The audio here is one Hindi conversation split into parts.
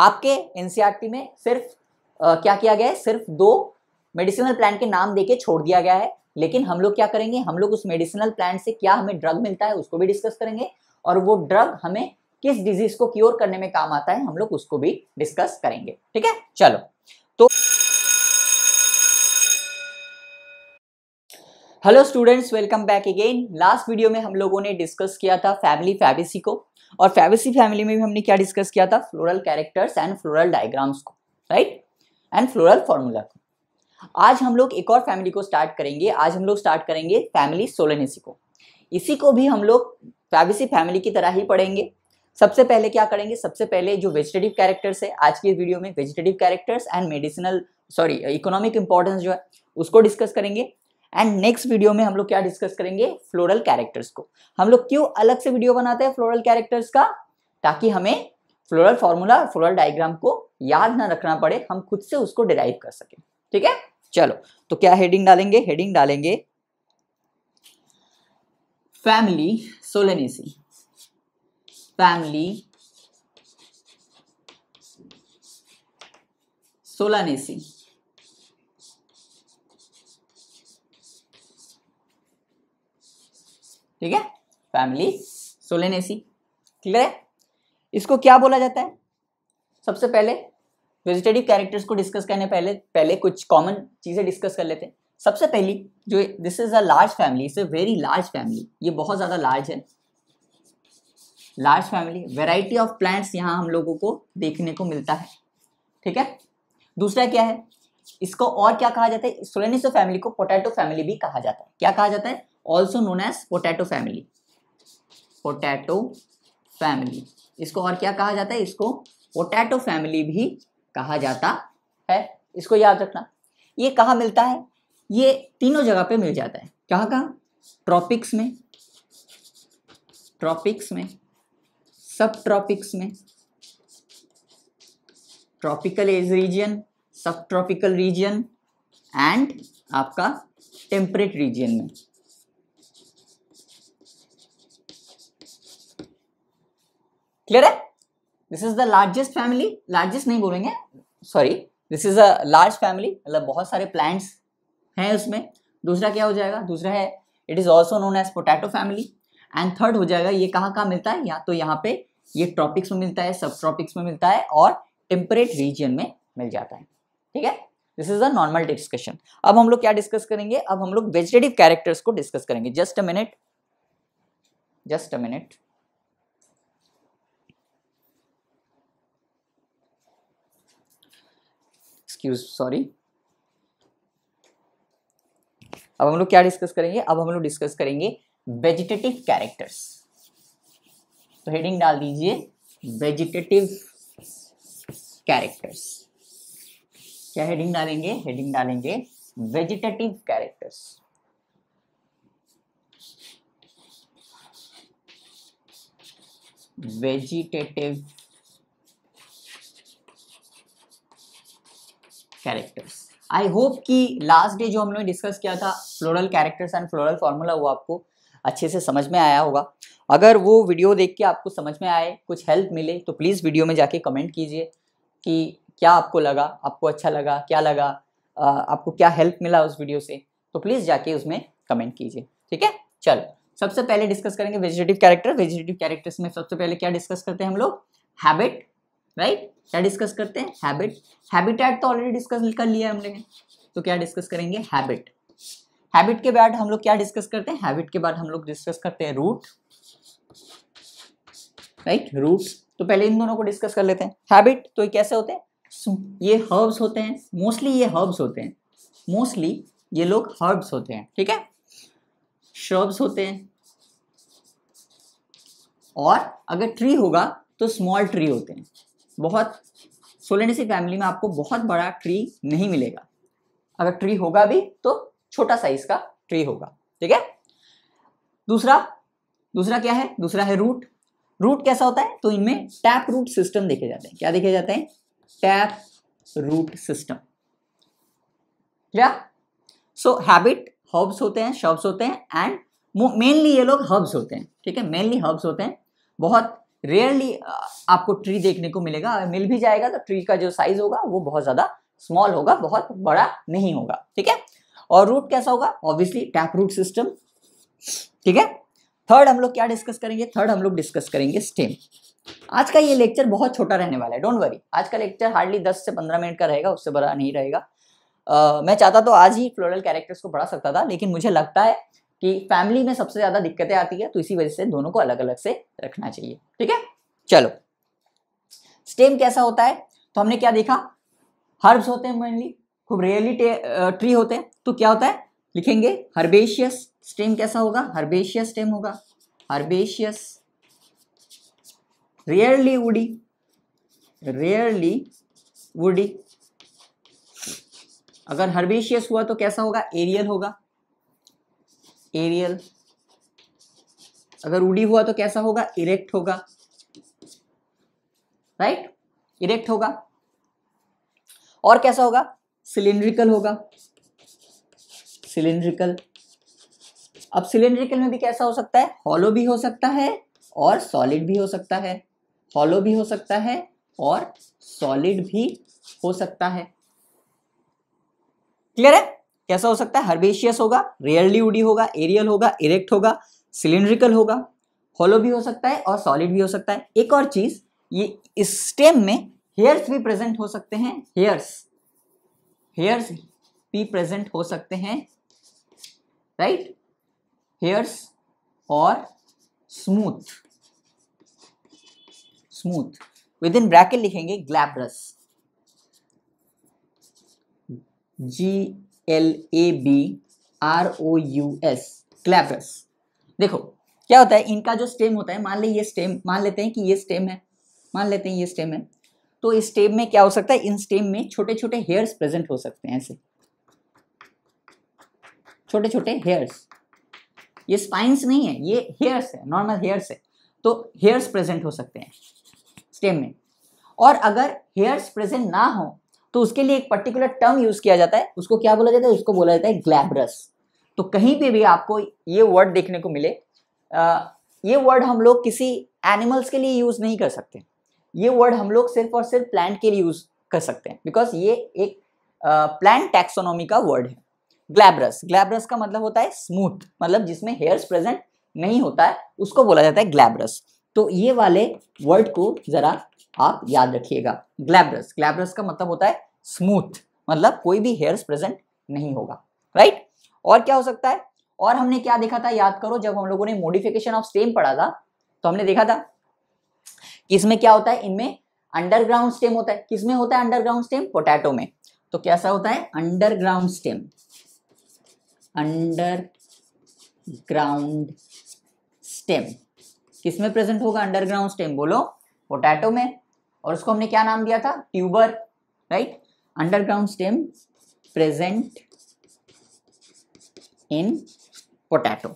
आपके एनसीईआरटी e में सिर्फ आ, क्या किया गया है सिर्फ दो मेडिसिनल प्लांट के नाम देके छोड़ दिया गया है लेकिन हम लोग क्या करेंगे हम लोग उस मेडिसिनल प्लांट से क्या हमें ड्रग मिलता है उसको भी डिस्कस करेंगे और वो ड्रग हमें किस डिजीज को क्योर करने में काम आता है हम लोग उसको भी डिस्कस करेंगे ठीक है चलो तो hello students welcome back again last video में हम लोगों ने डिस्कस किया था फैमिली फैबिसी को और फैबेसी फैमिली में भी हमने क्या डिस्कस किया था floral characters and floral diagrams को राइट एंड फ्लोरल फॉर्मूला को आज हम लोग एक और फैमिली को स्टार्ट करेंगे आज हम लोग स्टार्ट करेंगे फैमिली सोलेनेसी को इसी को भी हम लोग फैवेसी फैमिली की तरह ही पढ़ेंगे सबसे पहले क्या करेंगे सबसे पहले जो वेजिटेटिव कैरेक्टर्स है आज की वीडियो में vegetative characters and medicinal sorry economic importance जो है उसको डिस्कस करेंगे एंड नेक्स्ट वीडियो में हम लोग क्या डिस्कस करेंगे फ्लोरल कैरेक्टर्स को हम लोग क्यों अलग से वीडियो बनाते हैं फ्लोरल कैरेक्टर्स का ताकि हमें फ्लोरल फॉर्मूला फ्लोरल डायग्राम को याद ना रखना पड़े हम खुद से उसको डिराइव कर सके ठीक है चलो तो क्या हेडिंग डालेंगे हेडिंग डालेंगे फैमिली सोलेनेसी फैमिली सोलानेसी ठीक है फैमिली सोलेनेसी क्लियर है इसको क्या बोला जाता है सबसे पहले वेजिटेटिव कैरेक्टर्स को डिस्कस करने पहले पहले कुछ कॉमन चीज़ें डिस्कस कर लेते हैं सबसे पहली जो this is a large family it's a very large family ये बहुत ज़्यादा लार्ज है large family variety of plants यहाँ हम लोगों को देखने को मिलता है ठीक है दूसरा क्या है इसको और क्या कहा जाता है सोलेनिस फैमिली को पोटैटो फैमिली भी कहा जाता है क्या कहा जाता है also known as potato family potato family इसको और क्या कहा जाता है इसको पोटैटो फैमिली भी कहा जाता है इसको याद रखना ये कहाँ मिलता है ये तीनों जगह पे मिल जाता है कहाँ कहाँ ट्रॉपिक्स में ट्रॉपिक्स में सब ट्रॉपिक्स में tropical as region subtropical region and आपका टेम्परेट रीजन में क्लियर है this is the largest family largest नहीं बोलेंगे sorry this is a large family मतलब बहुत सारे प्लांट्स हैं उसमें दूसरा क्या हो जाएगा दूसरा है it is also known as potato family and third हो जाएगा ये कहाँ कहाँ मिलता है या तो यहाँ पे ये ट्रॉपिक्स में मिलता है सब ट्रॉपिक्स में मिलता है और टेम्परेट रीजन में मिल जाता है ठीक है this is a normal discussion अब हम लोग क्या डिस्कस करेंगे अब हम लोग वेजिटेटिव कैरेक्टर्स को डिस्कस करेंगे just a minute just a minute excuse sorry अब हम लोग क्या डिस्कस करेंगे अब हम लोग डिस्कस करेंगे वेजिटेटिव कैरेक्टर्स तो हेडिंग डाल दीजिए वेजिटेटिव कैरेक्टर्स क्या हेडिंग डालेंगे हेडिंग डालेंगे vegetative characters vegetative characters I hope कि लास्ट डे जो हम लोग डिस्कस किया था floral characters and floral formula वो आपको अच्छे से समझ में आया होगा अगर वो वीडियो देख के आपको समझ में आए कुछ हेल्प मिले तो प्लीज़ वीडियो में जाके कमेंट कीजिए कि क्या आपको लगा आपको अच्छा लगा क्या लगा आपको क्या हेल्प मिला उस वीडियो से तो प्लीज़ जाके उसमें कमेंट कीजिए ठीक है चलो सबसे पहले डिस्कस करेंगे वेजिटेटिव कैरेक्टर वेजिटेटिव कैरेक्टर्स में सबसे पहले क्या डिस्कस करते हैं हम लोग हैबिट राइट क्या डिस्कस करते हैं हैबिट हैबिटेट तो ऑलरेडी डिस्कस कर लिया है हम लोग तो क्या डिस्कस करेंगे हैबिट हैबिट के बाद हम लोग क्या डिस्कस करते हैं हैबिट के बाद हम लोग डिस्कस करते हैं रूट राइट रूट तो पहले इन दोनों को डिस्कस कर लेते हैं हैबिट तो ये कैसे होते हैं ये हर्ब्स होते हैं मोस्टली ये हर्ब्स होते हैं मोस्टली ये लोग हर्ब्स होते हैं ठीक है श्रब्स होते हैं और अगर ट्री होगा तो स्मॉल ट्री होते हैं बहुत सोलेनेसी फैमिली में आपको बहुत बड़ा ट्री नहीं मिलेगा अगर ट्री होगा भी तो छोटा साइज का ट्री होगा ठीक है दूसरा दूसरा क्या है दूसरा है रूट रूट कैसा होता है तो इनमें टैप रूट सिस्टम देखे जाते हैं क्या देखे जाते हैं टैप रूट सिस्टम क्या सो हैबिट हर्ब्स होते हैं शब्स होते हैं एंड मेनली ये लोग हर्ब्स होते हैं ठीक है मेनली हर्ब्स होते हैं बहुत रेयरली uh, आपको ट्री देखने को मिलेगा मिल भी जाएगा तो ट्री का जो साइज होगा वो बहुत ज़्यादा स्मॉल होगा बहुत बड़ा नहीं होगा ठीक है और रूट कैसा होगा ऑब्वियसली टैप रूट सिस्टम ठीक है थर्ड हम लोग क्या डिस्कस करेंगे थर्ड हम लोग डिस्कस करेंगे स्टेम आज का ये लेक्चर बहुत छोटा रहने वाला है डोंट वरी आज का लेक्चर हार्डली दस से पंद्रह मिनट का रहेगा उससे बड़ा नहीं रहेगा Uh, मैं चाहता तो आज ही फ्लोरल कैरेक्टर्स को पढ़ा सकता था लेकिन मुझे लगता है कि फैमिली में सबसे ज़्यादा दिक्कतें आती है तो इसी वजह से दोनों को अलग अलग से रखना चाहिए ठीक है चलो स्टेम कैसा होता है तो हमने क्या देखा हर्ब्स होते हैं मेनली खूब रेयरली ट्री होते हैं तो क्या होता है लिखेंगे हर्बेशियस स्टेम कैसा होगा हर्बेशियस स्टेम होगा herbaceous rarely woody rarely woody अगर हर्बेशियस हुआ तो कैसा होगा एरियल होगा एरियल अगर उड़ी हुआ तो कैसा होगा इरेक्ट होगा राइट इरेक्ट होगा और कैसा होगा सिलेंड्रिकल होगा सिलेंड्रिकल अब सिलेंड्रिकल में भी कैसा हो सकता है हॉलो भी हो सकता है और सॉलिड भी हो सकता है हॉलो भी हो सकता है और सॉलिड भी हो सकता है क्लियर है कैसा हो सकता है हर्बेशियस होगा रियरली उडी होगा एरियल होगा इरेक्ट होगा सिलिंड्रिकल होगा हॉलो भी हो सकता है और सॉलिड भी हो सकता है एक और चीज ये इस स्टेम में हेयर्स भी प्रेजेंट हो सकते हैं हेयर्स हेयर्स भी प्रेजेंट हो सकते हैं राइट हेयर्स और smooth smooth within bracket लिखेंगे glabrous G L A B R O U S क्लैपस देखो क्या होता है इनका जो स्टेम होता है मान ले ये स्टेम मान लेते हैं कि ये स्टेम है मान लेते हैं ये स्टेम है तो इस स्टेम में क्या हो सकता है इन स्टेम में छोटे छोटे हेयर्स प्रेजेंट हो सकते हैं ऐसे छोटे छोटे हेयर्स ये स्पाइंस नहीं है ये हेयर्स है नॉर्मल हेयर्स है तो हेयर्स प्रेजेंट हो सकते हैं स्टेम में और अगर हेयर्स प्रेजेंट ना हो तो उसके लिए एक पर्टिकुलर टर्म यूज किया जाता है उसको क्या बोला जाता है उसको बोला जाता है ग्लैबरस तो कहीं पे भी आपको ये वर्ड देखने को मिले आ, ये वर्ड हम लोग किसी एनिमल्स के लिए यूज़ नहीं कर सकते ये वर्ड हम लोग सिर्फ और सिर्फ प्लांट के लिए यूज़ कर सकते हैं बिकॉज ये एक प्लांट टैक्सोनॉमी का वर्ड है ग्लैबरस ग्लैबरस का मतलब होता है स्मूथ मतलब जिसमें हेयर्स प्रेजेंट नहीं होता है उसको बोला जाता है ग्लैबरस तो ये वाले वर्ड को ज़रा आप हाँ, याद रखिएगा ग्लैब्रस ग्लैब्रस का मतलब होता है स्मूथ मतलब कोई भी हेयर्स प्रेजेंट नहीं होगा राइट और क्या हो सकता है और हमने क्या देखा था याद करो जब हम लोगों ने मोडिफिकेशन ऑफ स्टेम पढ़ा था तो हमने देखा था कि इसमें क्या होता है इनमें अंडरग्राउंड स्टेम होता है किसमें होता है अंडरग्राउंड स्टेम पोटैटो में तो कैसा होता है अंडरग्राउंड स्टेम अंडरग्राउंड स्टेम किसमें प्रेजेंट होगा अंडरग्राउंड स्टेम बोलो पोटैटो में और उसको हमने क्या नाम दिया था tuber right underground stem present in potato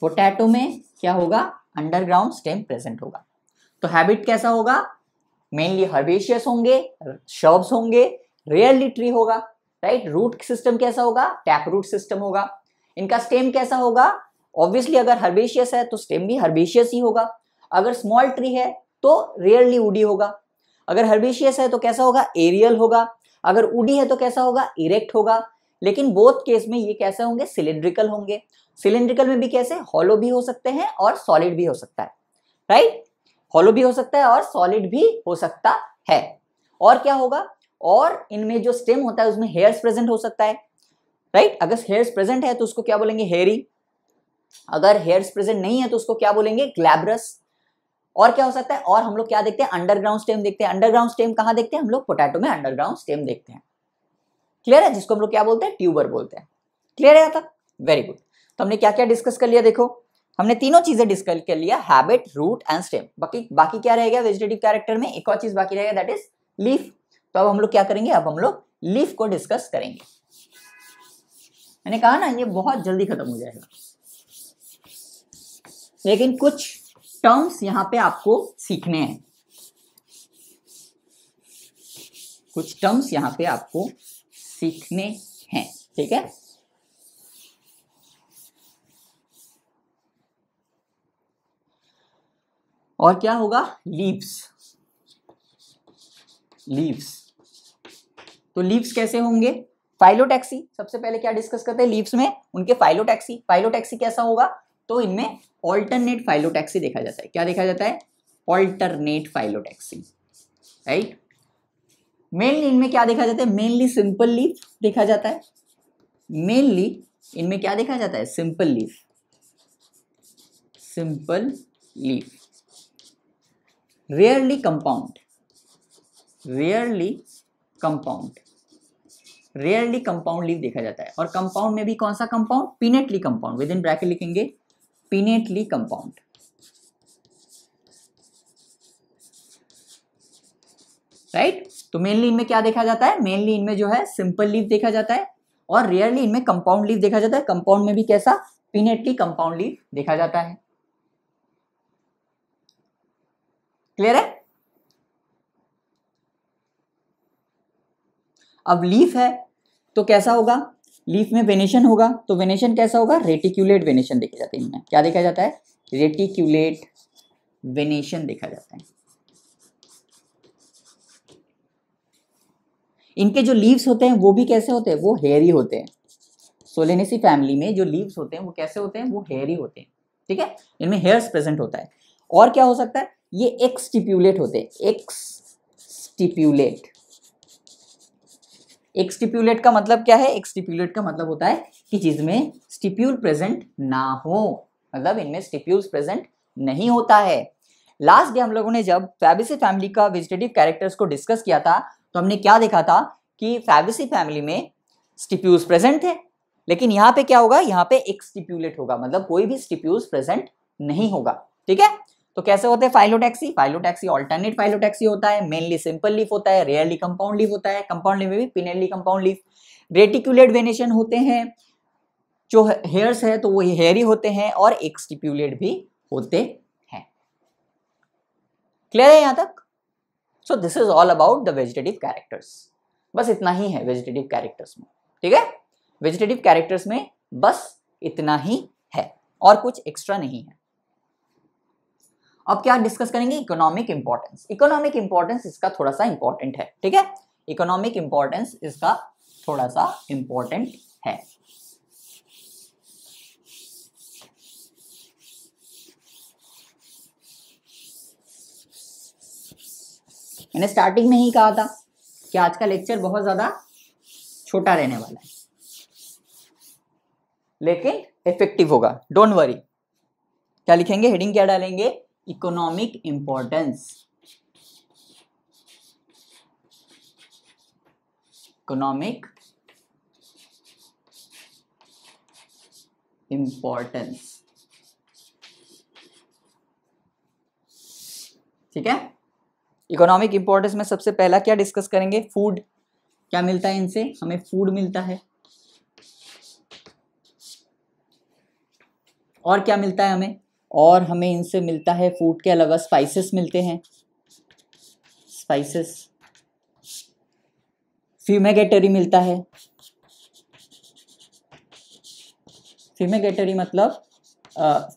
potato में क्या होगा अंडरग्राउंड स्टेम प्रेजेंट होगा तो हैबिट कैसा होगा मेनली हर्बेशियस होंगे शर्ब्स होंगे रेयरली ट्री होगा राइट रूट सिस्टम कैसा होगा टैप रूट सिस्टम होगा इनका स्टेम कैसा होगा ऑब्वियसली अगर हर्बेशियस है तो स्टेम भी हर्बेशियस ही होगा अगर स्मॉल ट्री है तो रेयरली उडी होगा अगर हर्बिशियस है तो कैसा होगा एरियल होगा अगर उडी है तो कैसा होगा इरेक्ट होगा लेकिन बोथ केस में ये कैसे होंगे सिलेंड्रिकल होंगे सिलेंड्रिकल में भी कैसे हॉलो भी हो सकते हैं और सॉलिड भी हो सकता है राइट हॉलो भी हो सकता है और सॉलिड भी हो सकता है और क्या होगा और इनमें जो स्टेम होता है उसमें हेयर्स प्रेजेंट हो सकता है राइट अगर हेयर्स प्रेजेंट है तो उसको क्या बोलेंगे हेयरी अगर हेयर्स प्रेजेंट नहीं है तो उसको क्या बोलेंगे ग्लैबरस और क्या हो सकता है और हम लोग क्या देखते हैं अंडरग्राउंड स्टेम देखते हैं अंडरग्राउंड स्टेम कहाँ देखते हैं हम लोग पोटैटो में अंडरग्राउंड स्टेम देखते हैं क्लियर है जिसको हम लोग क्या बोलते हैं ट्यूबर बोलते हैं क्लियर है था वेरी गुड तो हमने क्या क्या डिस्कस कर लिया देखो हमने तीनों चीजें डिस्कस कर लिया हैबिट रूट एंड स्टेम बाकी बाकी क्या रहेगा वेजिटेटिव कैरेक्टर में एक और चीज बाकी रहेगा दैट इज लीफ तो अब हम लोग क्या करेंगे अब हम लोग लीफ को डिस्कस करेंगे मैंने कहा ना ये बहुत जल्दी खत्म हो जाएगा लेकिन कुछ टर्म्स यहां पे आपको सीखने हैं कुछ टर्म्स यहां पे आपको सीखने हैं ठीक है और क्या होगा लीव्स लीव्स तो लीव्स कैसे होंगे फाइलोटैक्सी सबसे पहले क्या डिस्कस करते हैं लीव्स में उनके फाइलोटैक्सी फाइलोटैक्सी कैसा होगा तो इनमें ऑल्टरनेट फाइलोटैक्सी देखा जाता है क्या देखा जाता है ऑल्टरनेट फाइलोटैक्सी राइट मेनली इनमें क्या देखा जाता है मेनली सिंपल लीफ देखा जाता है मेनली इनमें क्या देखा जाता है simple leaf simple leaf rarely compound rarely compound rarely compound leaf देखा जाता है और कंपाउंड में भी कौन सा compound pinnately compound within bracket लिखेंगे pinnately compound. Right right? तो मेनली इनमें क्या देखा जाता है मेनली इनमें जो है सिंपल लीव देखा जाता है और रेयरली इनमें कंपाउंड लीव देखा जाता है कंपाउंड में भी कैसा पिनेटली कंपाउंड लीफ देखा जाता है क्लियर है अब लीफ है तो कैसा होगा लीफ में वेनेशन होगा तो वेनेशन कैसा होगा रेटिक्यूलेट वेनेशन देखे जाते हैं इनमें क्या देखा जाता है रेटिक्यूलेट वेनेशन देखा जाता है इनके जो लीव्स होते हैं वो भी कैसे होते हैं वो हेयरी होते हैं सोलेनेसी फैमिली में जो लीव्स होते हैं वो कैसे होते हैं वो हेयरी होते हैं ठीक है इनमें हेयर्स प्रेजेंट होता है और क्या हो सकता है ये एक्सटिप्यूलेट होते हैं एक्सटिप्यूलेट एक स्टिप्यूलेट का मतलब क्या है एक स्टिप्यूलेट का मतलब होता है कि जिसमें स्टिप्यूल प्रेजेंट ना हो मतलब इनमें स्टिप्यूल प्रेजेंट नहीं होता है लास्ट डे हम लोगों ने जब फैबिसी फैमिली का वेजिटेटिव कैरेक्टर्स को डिस्कस किया था तो हमने क्या देखा था कि फैबिसी फैमिली में स्टिप्यूल प्रेजेंट थे लेकिन यहाँ पे क्या होगा यहाँ पे एक स्टिप्यूलेट होगा मतलब कोई भी स्टिप्यूल प्रेजेंट नहीं होगा ठीक है तो कैसे होते हैं फाइलोटैक्सी फाइलोटैक्सी ऑल्टरनेट फाइलोटैक्सी होता है मेनली सिंपल लीफ होता है रेयरली कंपाउंड लीफ होता है कंपाउंड लीफ में भी pinnately compound leaf reticulate venation होते हैं जो हेयर्स है तो वो हेयरी होते हैं और एक्सटिप्यूलेट भी होते हैं क्लियर है यहां तक so this is all about the vegetative characters बस इतना ही है वेजिटेटिव कैरेक्टर्स में ठीक है वेजिटेटिव कैरेक्टर्स में बस इतना ही है और कुछ एक्स्ट्रा नहीं है अब क्या डिस्कस करेंगे इकोनॉमिक इंपॉर्टेंस इकोनॉमिक इंपॉर्टेंस इसका थोड़ा सा इंपॉर्टेंट है ठीक है इकोनॉमिक इंपॉर्टेंस इसका थोड़ा सा इंपॉर्टेंट है मैंने स्टार्टिंग में ही कहा था कि आज का लेक्चर बहुत ज़्यादा छोटा रहने वाला है लेकिन इफेक्टिव होगा डोंट वरी क्या लिखेंगे हेडिंग क्या डालेंगे इकोनॉमिक इंपॉर्टेंस इकोनॉमिक इंपॉर्टेंस ठीक है इकोनॉमिक इंपॉर्टेंस में सबसे पहला क्या डिस्कस करेंगे फूड क्या मिलता है इनसे हमें फूड मिलता है और क्या मिलता है हमें और हमें इनसे मिलता है फूड के अलावा स्पाइसेस मिलते हैं स्पाइसेस फ्यूमेगेटरी मिलता है फ्यूमेगेटरी मतलब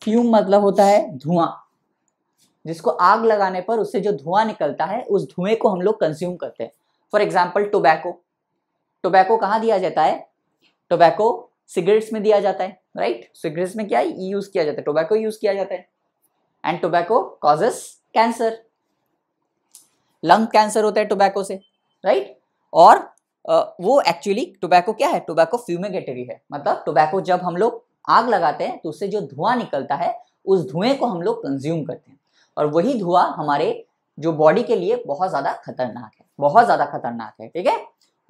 फ्यूम मतलब होता है धुआं जिसको आग लगाने पर उससे जो धुआं निकलता है उस धुएं को हम लोग कंज्यूम करते हैं फॉर एग्जाम्पल टोबैको टोबैको कहाँ दिया जाता है टोबैको सिगरेट्स में दिया जाता है राइट सिगरेट्स में क्या है यूज e किया जाता है टोबैको यूज किया जाता है and tobacco causes cancer lung cancer होता है टोबैको से राइट और वो एक्चुअली टोबैको क्या है टोबैको फ्यूमिगेटरी है मतलब टोबैको जब हम लोग आग लगाते हैं तो उससे जो धुआं निकलता है उस धुएं को हम लोग कंज्यूम करते हैं और वही धुआं हमारे जो बॉडी के लिए बहुत ज़्यादा खतरनाक है बहुत ज़्यादा खतरनाक है ठीक है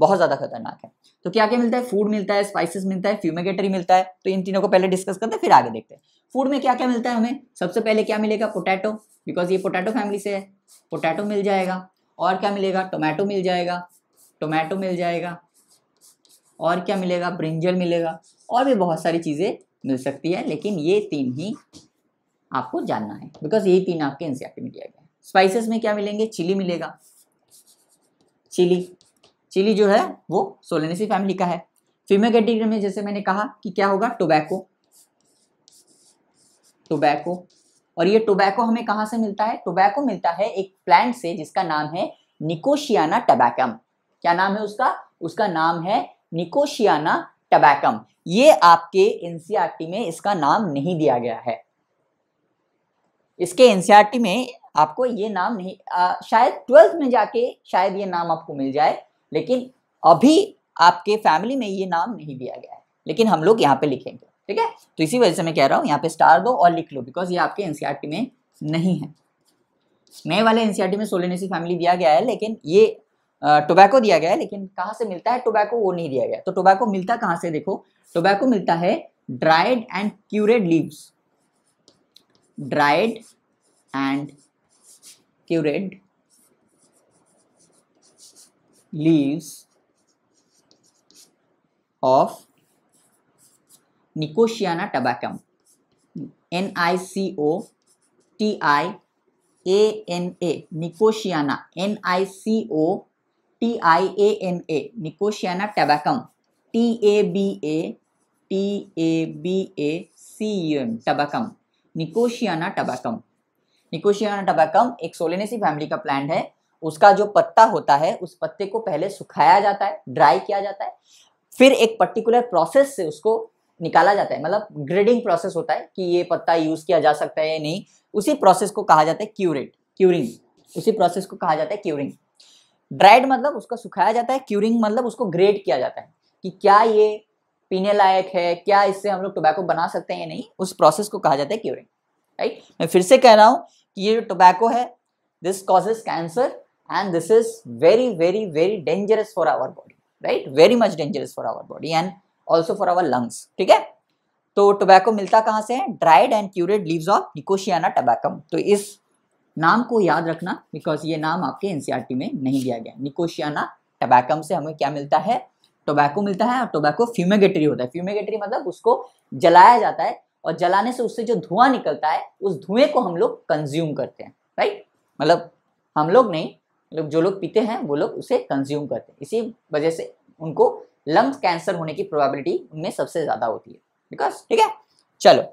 बहुत ज़्यादा खतरनाक है तो क्या क्या मिलता है फूड मिलता है स्पाइसेस मिलता है फ्यूमेगेटरी मिलता है तो इन तीनों को पहले डिस्कस करते हैं फिर आगे देखते हैं फूड में क्या क्या मिलता है हमें सबसे पहले क्या मिलेगा पोटैटो बिकॉज ये पोटैटो फैमिली से है पोटैटो मिल जाएगा और क्या मिलेगा टोमेटो मिल जाएगा टोमेटो मिल जाएगा और क्या मिलेगा ब्रिंजल मिलेगा और भी बहुत सारी चीज़ें मिल सकती है लेकिन ये तीन ही आपको जानना है बिकॉज यही तीन आपके एनसीआर में दिया गया है स्पाइसेस में क्या मिलेंगे चिली मिलेगा चिली चिली जो है वो सोलेनेसी फैमिली का है फीमेल कैटेगरी में जैसे मैंने कहा कि क्या होगा टोबैको टोबैको और ये टोबैको हमें कहाँ से मिलता है टोबैको मिलता है एक प्लांट से जिसका नाम है निकोशियाना टबैकम क्या नाम है उसका उसका नाम है निकोशियाना टबैकम ये आपके एनसीआरटी e में इसका नाम नहीं दिया गया है इसके एनसीआरटी e में आपको ये नाम नहीं आ, शायद ट्वेल्थ में जाके शायद ये नाम आपको मिल जाए लेकिन अभी आपके फैमिली में ये नाम नहीं दिया गया है लेकिन हम लोग यहाँ पे लिखेंगे ठीक है तो इसी वजह से मैं कह रहा हूँ यहाँ पे स्टार दो और लिख लो बिकॉज ये आपके एनसीआरटी e में नहीं है नए वाले एनसीआर e में सोलेनेसी फैमिली दिया गया है लेकिन ये टोबैको दिया गया है लेकिन कहाँ से मिलता है टोबैको वो नहीं दिया गया तो टोबैको मिलता कहाँ से देखो टोबैको मिलता है dried and cured leaves dried and cured leaves of Nicotiana tabacum. N I C O T I A N A Nicotiana N I C O T I A N A Nicotiana tabacum T A B A T A B A C U M tabacum Nicotiana tabacum Nicotiana tabacum एक सोलेनेसी फैमिली का प्लांट है उसका जो पत्ता होता है उस पत्ते को पहले सुखाया जाता है ड्राई किया जाता है फिर एक पर्टिकुलर प्रोसेस से उसको निकाला जाता है मतलब ग्रेडिंग प्रोसेस होता है कि ये पत्ता यूज़ किया जा सकता है या नहीं उसी प्रोसेस को कहा जाता है क्यूरेट क्यूरिंग उसी प्रोसेस को कहा जाता है क्यूरिंग ड्राइड मतलब उसको सुखाया जाता है क्यूरिंग मतलब उसको ग्रेड किया जाता है कि क्या ये पीने लायक है क्या इससे हम लोग टोबैको बना सकते हैं या नहीं उस प्रोसेस को कहा जाता है क्यूरिंग राइट मैं फिर से कह रहा हूँ कि ये जो टोबैको है this causes cancer and this is very very very dangerous for our body right very much dangerous for our body and also for our lungs ठीक है तो टोबैको मिलता कहाँ से है dried and cured leaves of Nicotiana tabacum तो इस नाम को याद रखना बिकॉज ये नाम आपके एनसीईआरटी e में नहीं दिया गया निकोशियाना टबैकम से हमें क्या मिलता है टोबैको मिलता है और टोबैको फ्यूमेगेटरी होता है फ्यूमेगेटरी मतलब उसको जलाया जाता है और जलाने से उससे जो धुआं निकलता है उस धुएं को हम लोग कंज्यूम करते हैं राइट मतलब हम लोग नहीं लोग जो लोग पीते हैं वो लोग उसे कंज्यूम करते हैं इसी वजह से उनको लंग्स कैंसर होने की प्रोबेबिलिटी उनमें सबसे ज़्यादा होती है बिकॉज ठीक है चलो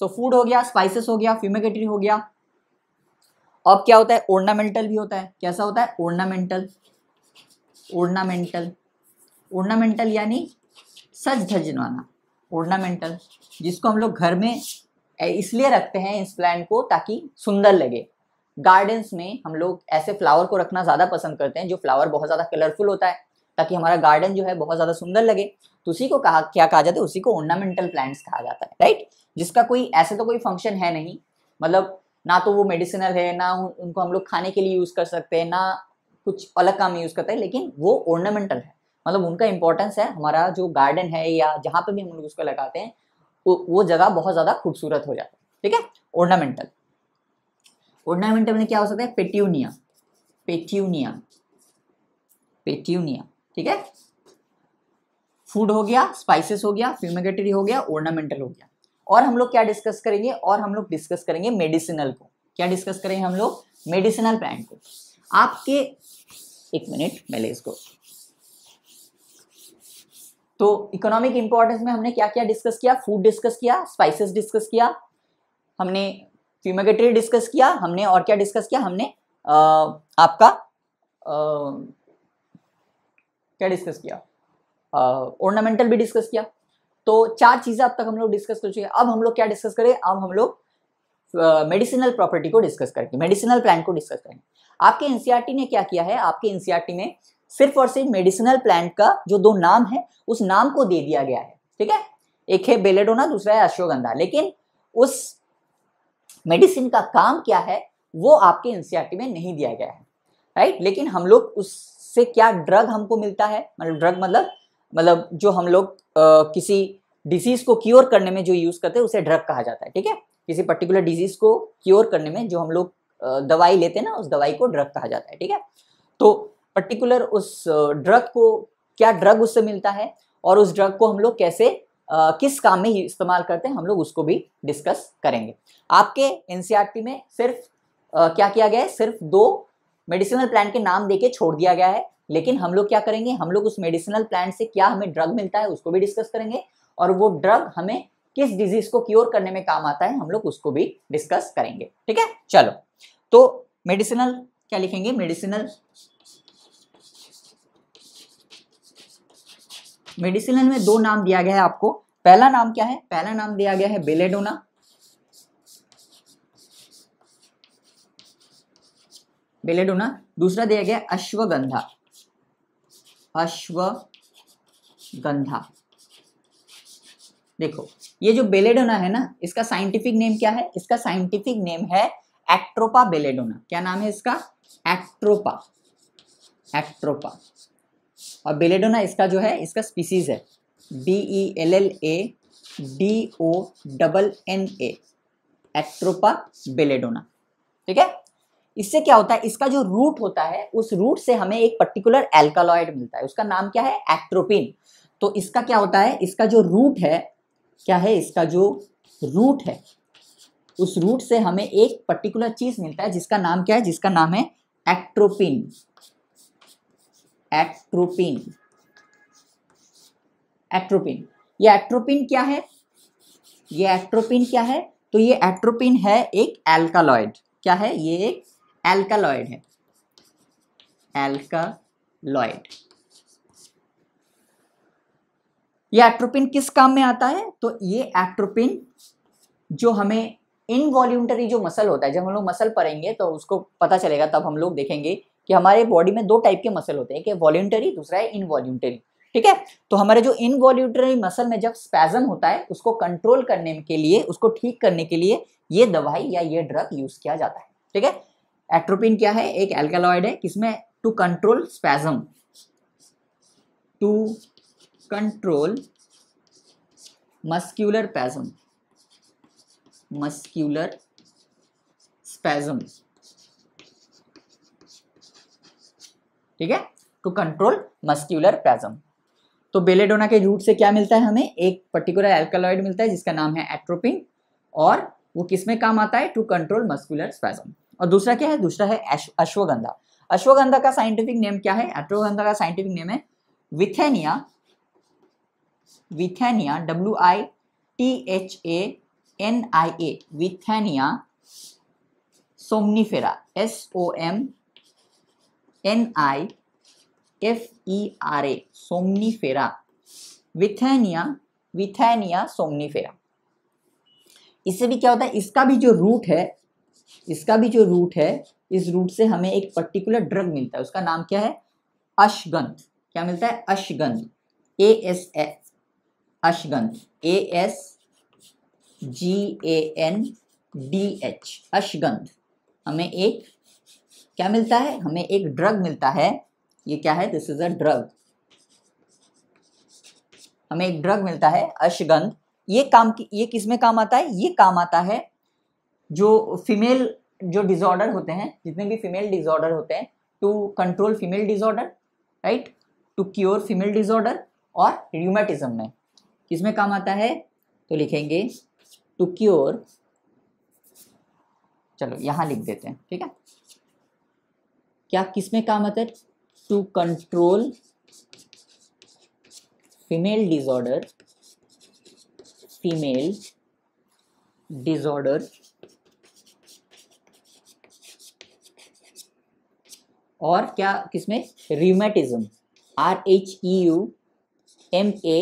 सो फूड हो गया स्पाइसेस हो गया फ्यूमेगेटरी हो गया अब क्या होता है ओर्नामेंटल भी होता है कैसा होता है ओर्नामेंटल ओर्नामेंटल ओर्नामेंटल यानी सज धजवाना ओर्नामेंटल जिसको हम लोग घर में इसलिए रखते हैं इस प्लांट को ताकि सुंदर लगे गार्डन्स में हम लोग ऐसे फ्लावर को रखना ज़्यादा पसंद करते हैं जो फ्लावर बहुत ज़्यादा कलरफुल होता है ताकि हमारा गार्डन जो है बहुत ज़्यादा सुंदर लगे तो उसी को कहा क्या कहा जाता है उसी को ऑर्नामेंटल प्लांट्स कहा जाता है राइट जिसका कोई ऐसे तो कोई फंक्शन है नहीं मतलब ना तो वो मेडिसिनल है ना उनको हम लोग खाने के लिए यूज़ कर सकते हैं ना कुछ अलग काम यूज़ करते हैं लेकिन वो ऑर्नामेंटल है मतलब उनका इंपॉर्टेंस है हमारा जो गार्डन है या जहाँ पर भी हम लोग उसको लगाते हैं वो जगह बहुत ज़्यादा खूबसूरत हो जाता है ठीक है ऑर्नामेंटल ओर्नामेंटल में क्या हो सकता है पेट्यूनिया पेट्यूनिया पेट्यूनिया ठीक है फूड हो गया स्पाइसेस हो गया फ्यूमिगेटरी हो गया ओर्नामेंटल हो गया और हम लोग क्या डिस्कस करेंगे और हम लोग डिस्कस करेंगे मेडिसिनल को क्या डिस्कस करेंगे हम लोग मेडिसिनल प्लांट को आपके एक मिनट पहले इसको तो इकोनॉमिक इंपॉर्टेंस में हमने क्या क्या डिस्कस किया फूड डिस्कस किया स्पाइसेस डिस्कस किया हमने फ्यूमेगेटरी डिस्कस किया हमने और क्या डिस्कस किया हमने uh, आपका uh, क्या डिस्कस किया ऑर्नामेंटल भी डिस्कस किया तो चार चीज़ें अब तक हम लोग डिस्कस कर चुके हैं अब हम लोग क्या डिस्कस करें अब हम लोग मेडिसिनल प्रॉपर्टी को डिस्कस करेंगे मेडिसिनल प्लांट को डिस्कस करेंगे आपके एनसीआरटी e ने क्या किया है आपके एनसीआरटी e में सिर्फ और सिर्फ मेडिसिनल प्लांट का जो दो नाम है उस नाम को दे दिया गया है ठीक है एक है बेलेडोना दूसरा है अश्वगंधा लेकिन उस मेडिसिन का काम क्या है वो आपके एनसीआरटी में नहीं दिया गया है राइट लेकिन हम लोग उससे क्या ड्रग हमको मिलता है मतलब ड्रग मतलब मतलब जो हम लोग किसी डिजीज को क्योर करने में जो यूज करते हैं उसे ड्रग कहा जाता है ठीक है किसी पर्टिकुलर डिजीज को क्योर करने में जो हम लोग दवाई लेते हैं ना उस दवाई को ड्रग कहा जाता है ठीक है तो पर्टिकुलर उस ड्रग को क्या ड्रग उससे मिलता है और उस ड्रग को हम लोग कैसे किस काम में इस्तेमाल करते हैं हम लोग उसको भी डिस्कस करेंगे आपके एनसीआरटी e में सिर्फ क्या किया गया है सिर्फ दो मेडिसिनल प्लांट के नाम देके छोड़ दिया गया है लेकिन हम लोग क्या करेंगे हम लोग उस मेडिसिनल प्लांट से क्या हमें ड्रग मिलता है उसको भी डिस्कस करेंगे और वो ड्रग हमें किस डिजीज को क्योर करने में काम आता है हम लोग उसको भी डिस्कस करेंगे ठीक है चलो तो मेडिसिनल क्या लिखेंगे मेडिसिनल मेडिसिनल में दो नाम दिया गया है आपको पहला नाम क्या है पहला नाम दिया गया है बेलेडोना बेलेडोना दूसरा दिया गया अश्वगंधा अश्वगंधा देखो ये जो बेलेडोना है ना इसका साइंटिफिक नेम क्या है इसका साइंटिफिक नेम है एक्ट्रोपा बेलेडोना क्या नाम है इसका एक्ट्रोपा एक्ट्रोपा और बेलेडोना इसका जो है इसका स्पीसीज है B E L L A D O double N A Atropa belladonna ठीक है इससे क्या होता है इसका जो रूट होता है उस रूट से हमें एक पर्टिकुलर एल्कालॉइड मिलता है उसका नाम क्या है एक्ट्रोपिन तो इसका क्या होता है इसका जो रूट है क्या है इसका जो रूट है उस रूट से हमें एक पर्टिकुलर चीज मिलता है जिसका नाम क्या है जिसका नाम है एक्ट्रोपिन एक्ट्रोपिन एट्रोपिन ये एट्रोपिन क्या है ये एट्रोपिन क्या है तो ये एट्रोपिन है एक एल्कालॉयड क्या है ये एक एल्कालॉयड है एल्कालॉयड ये एट्रोपिन किस काम में आता है तो ये एट्रोपिन जो हमें इनवॉल्यूंटरी जो मसल होता है जब हम लोग मसल पढ़ेंगे तो उसको पता चलेगा तब हम लोग देखेंगे कि हमारे बॉडी में दो टाइप के मसल होते हैं एक वॉल्यूंटरी दूसरा है इनवॉल्यूंटरी ठीक है तो हमारे जो इनवॉल्यूटरी मसल में जब स्पैजम होता है उसको कंट्रोल करने के लिए उसको ठीक करने के लिए ये दवाई या ये ड्रग यूज किया जाता है ठीक है एट्रोपिन क्या है एक एल्केलॉइड है किसमें to control spasm to control muscular spasm muscular spasm ठीक है टू कंट्रोल मस्क्यूलर पैजम तो बेलेडोना के रूट से क्या मिलता है हमें एक पर्टिकुलर एल्कलॉइड मिलता है जिसका नाम है एट्रोपिन और वो किस में काम आता है टू कंट्रोल मस्कुलर स्पैजम और दूसरा क्या है दूसरा है अश्वगंधा अश्वगंधा का साइंटिफिक नेम क्या है एट्रोगंधा का साइंटिफिक नेम है Withania Withania W I T H A N I A Withania somnifera S O M N I F E R A somnifera Withania Withania somnifera इससे भी क्या होता है इसका भी जो रूट है इसका भी जो रूट है इस रूट से हमें एक पर्टिकुलर ड्रग मिलता है उसका नाम क्या है अशगंध क्या मिलता है Ashwagandha A S F Ashwagandha A S G A N D H Ashwagandha हमें एक क्या मिलता है हमें एक ड्रग मिलता है ये क्या है दिस इज अ ड्रग हमें एक ड्रग मिलता है अशगंध ये काम की ये किस में काम आता है ये काम आता है जो फीमेल जो डिसऑर्डर होते हैं जितने भी फीमेल डिसऑर्डर होते हैं to control female disorder right to cure female disorder और र्यूमेटिज्म में किस में काम आता है तो लिखेंगे टू क्योर चलो यहाँ लिख देते हैं ठीक है क्या किस में काम आता है to control female disorder female disorder और क्या किसमें rheumatism R H E U M A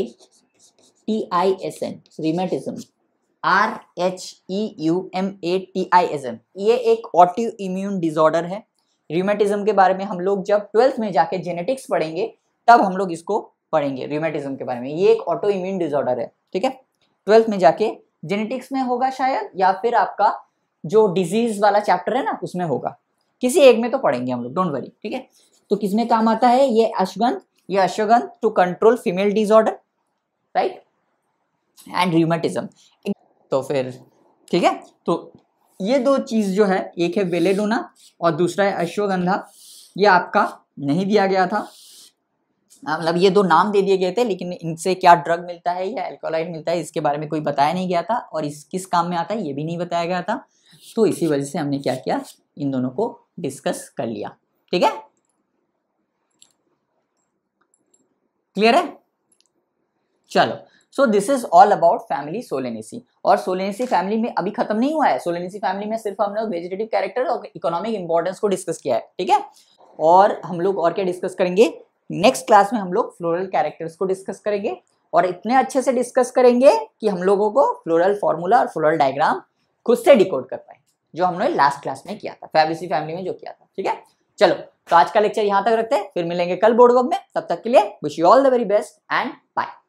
T I S N rheumatism R H E U M A T I S N ये एक ऑटो इम्यून डिजॉर्डर है रीमेटिज्म के बारे में हम लोग जब ट्वेल्थ में जाके जेनेटिक्स पढ़ेंगे तब हम लोग इसको पढ़ेंगे रीमेटिज्म के बारे में ये एक ऑटो इम्यून डिजॉर्डर है ठीक है ट्वेल्थ में जाके जेनेटिक्स में होगा शायद या फिर आपका जो डिजीज वाला चैप्टर है ना उसमें होगा किसी एक में तो पढ़ेंगे हम लोग डोंट वरी ठीक है तो किसमें काम आता है ये अश्वगंध ये Ashwagandha to control female disorder right and rheumatism तो फिर ठीक है तो ये दो चीज़ जो है एक है बेलेडोना और दूसरा है अश्वगंधा ये आपका नहीं दिया गया था हाँ, मतलब ये दो नाम दे दिए गए थे लेकिन इनसे क्या ड्रग मिलता है या एल्कोलाइड मिलता है इसके बारे में कोई बताया नहीं गया था और इस किस काम में आता है ये भी नहीं बताया गया था तो इसी वजह से हमने क्या किया इन दोनों को डिस्कस कर लिया ठीक है क्लियर है चलो so this is all about family Solanaceae और सोलेनेसी फैमिली में अभी खत्म नहीं हुआ है सोलेनेसी फैमिली में सिर्फ हमने वेजिटेटिव कैरेक्टर और इकोनॉमिक इंपॉर्टेंस को डिस्कस किया है ठीक है और हम लोग और क्या डिस्कस करेंगे नेक्स्ट क्लास में हम लोग फ्लोरल कैरेक्टर्स को डिस्कस करेंगे और इतने अच्छे से डिस्कस करेंगे कि हम लोगों को फ्लोरल फॉर्मूला और फ्लोरल डायग्राम खुद से डिकोड कर पाए जो हमने लास्ट क्लास में किया था फैब्रिसी फैमिली में जो किया था ठीक है चलो तो आज का लेक्चर यहाँ तक रखते हैं फिर मिलेंगे कल बोर्ड वर्क में तब तक के लिए wish you all the very best and bye